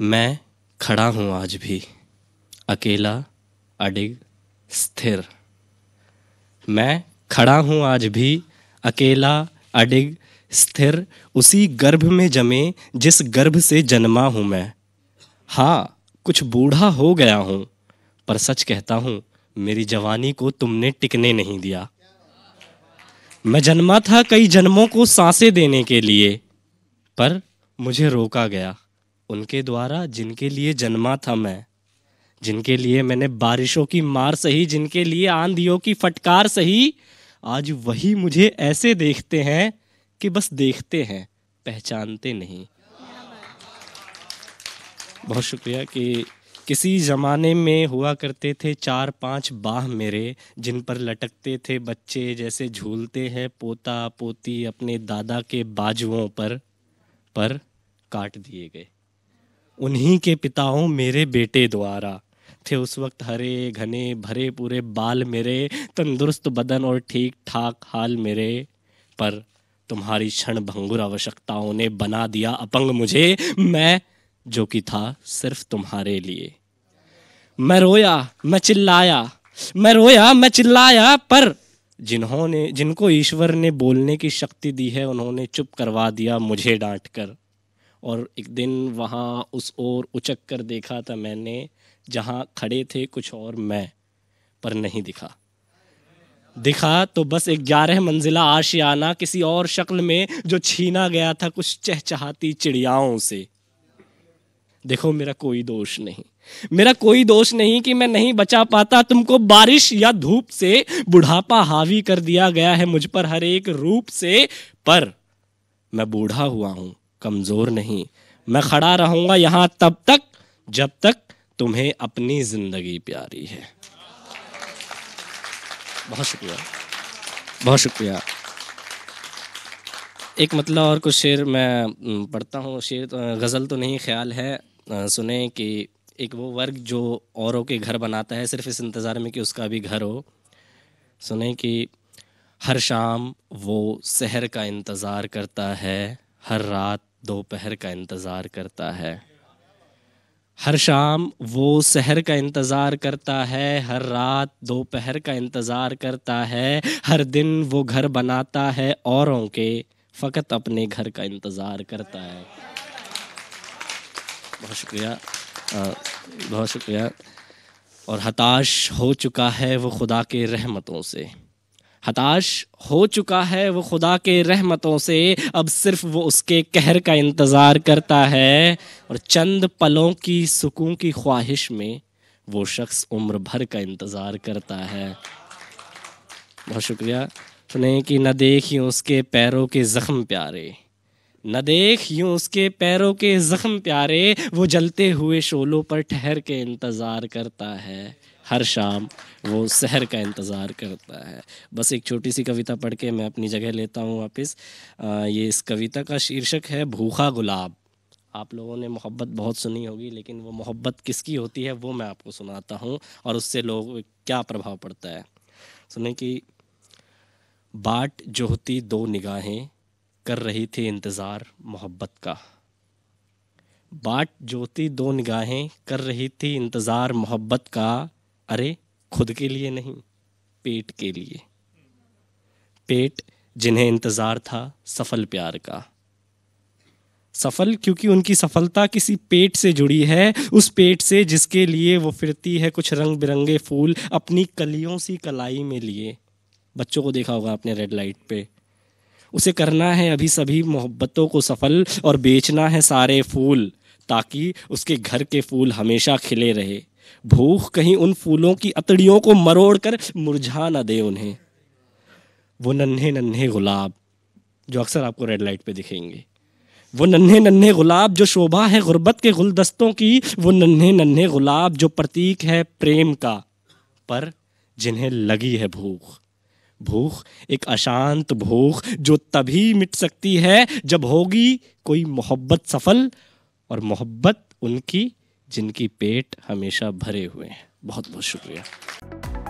मैं खड़ा हूँ आज भी अकेला अडिग स्थिर मैं खड़ा हूँ आज भी अकेला अडिग स्थिर उसी गर्भ में जमे जिस गर्भ से जन्मा हूँ मैं हाँ कुछ बूढ़ा हो गया हूँ पर सच कहता हूँ मेरी जवानी को तुमने टिकने नहीं दिया मैं जन्मा था कई जन्मों को सांसें देने के लिए पर मुझे रोका गया उनके द्वारा जिनके लिए जन्मा था मैं जिनके लिए मैंने बारिशों की मार सही जिनके लिए आंधियों की फटकार सही आज वही मुझे ऐसे देखते हैं कि बस देखते हैं पहचानते नहीं बहुत शुक्रिया कि किसी ज़माने में हुआ करते थे चार पांच बाह मेरे जिन पर लटकते थे बच्चे जैसे झूलते हैं पोता पोती अपने दादा के बाजुओं पर पर काट दिए गए उन्हीं के पिता हूँ मेरे बेटे द्वारा थे उस वक्त हरे घने भरे पूरे बाल मेरे तंदुरुस्त बदन और ठीक ठाक हाल मेरे पर तुम्हारी क्षण भंगुर आवश्यकताओं ने बना दिया अपंग मुझे मैं जो कि था सिर्फ तुम्हारे लिए मैं रोया मैं चिल्लाया मैं रोया मैं चिल्लाया पर जिन्होंने जिनको ईश्वर ने बोलने की शक्ति दी है उन्होंने चुप करवा दिया मुझे डांट कर और एक दिन वहाँ उस ओर उचक कर देखा था मैंने जहाँ खड़े थे कुछ और मैं पर नहीं दिखा दिखा तो बस एक ग्यारह मंजिला आशियाना किसी और शक्ल में जो छीना गया था कुछ चहचहाती चिड़ियाओं से देखो मेरा कोई दोष नहीं मेरा कोई दोष नहीं कि मैं नहीं बचा पाता तुमको बारिश या धूप से बुढ़ापा हावी कर दिया गया है मुझ पर हर एक रूप से पर मैं बूढ़ा हुआ हूं कमज़ोर नहीं मैं खड़ा रहूँगा यहाँ तब तक जब तक तुम्हें अपनी ज़िंदगी प्यारी है बहुत शुक्रिया बहुत शुक्रिया एक मतलब और कुछ शेर मैं पढ़ता हूँ शेर तो गज़ल तो नहीं ख्याल है सुने कि एक वो वर्ग जो औरों के घर बनाता है सिर्फ इस इंतज़ार में कि उसका भी घर हो सुने कि हर शाम वो शहर का इंतज़ार करता है हर रात दोपहर का इंतज़ार करता है हर शाम वो शहर का इंतज़ार करता है हर रात दोपहर का इंतज़ार करता है हर दिन वो घर बनाता है औरों के फ़कत अपने घर का इंतज़ार करता है बहुत शुक्रिया बहुत शुक्रिया और हताश हो चुका है वो खुदा के रहमतों से हताश हो चुका है वो खुदा के रहमतों से अब सिर्फ वो उसके कहर का इंतज़ार करता है और चंद पलों की सुकून की ख्वाहिश में वो शख्स उम्र भर का इंतज़ार करता है बहुत शुक्रिया सुने कि न देख यूँ उसके पैरों के ज़ख्म प्यारे न देख यूँ उसके पैरों के ज़ख्म प्यारे वो जलते हुए शोलों पर ठहर के इंतज़ार करता है हर शाम वो शहर का इंतज़ार करता है बस एक छोटी सी कविता पढ़ के मैं अपनी जगह लेता हूँ वापस ये इस कविता का शीर्षक है भूखा गुलाब आप लोगों ने मोहब्बत बहुत सुनी होगी लेकिन वो मोहब्बत किसकी होती है वो मैं आपको सुनाता हूँ और उससे लोग क्या प्रभाव पड़ता है सुने कि बाट होती दो निगाहें कर रही थी इंतज़ार मोहब्बत का बाट जोती दो निगाहें कर रही थी इंतज़ार मोहब्बत का अरे खुद के लिए नहीं पेट के लिए पेट जिन्हें इंतज़ार था सफल प्यार का सफल क्योंकि उनकी सफलता किसी पेट से जुड़ी है उस पेट से जिसके लिए वो फिरती है कुछ रंग बिरंगे फूल अपनी कलियों सी कलाई में लिए बच्चों को देखा होगा आपने रेड लाइट पे उसे करना है अभी सभी मोहब्बतों को सफल और बेचना है सारे फूल ताकि उसके घर के फूल हमेशा खिले रहे भूख कहीं उन फूलों की अतड़ियों को मरोड़ कर मुरझा ना दे उन्हें वो नन्हे नन्हे गुलाब जो अक्सर आपको रेड लाइट पे दिखेंगे वो नन्हे नन्हे गुलाब जो शोभा है गुर्बत के गुलदस्तों की वो नन्हे नन्हे गुलाब जो प्रतीक है प्रेम का पर जिन्हें लगी है भूख भूख एक अशांत भूख जो तभी मिट सकती है जब होगी कोई मोहब्बत सफल और मोहब्बत उनकी जिनकी पेट हमेशा भरे हुए हैं बहुत बहुत शुक्रिया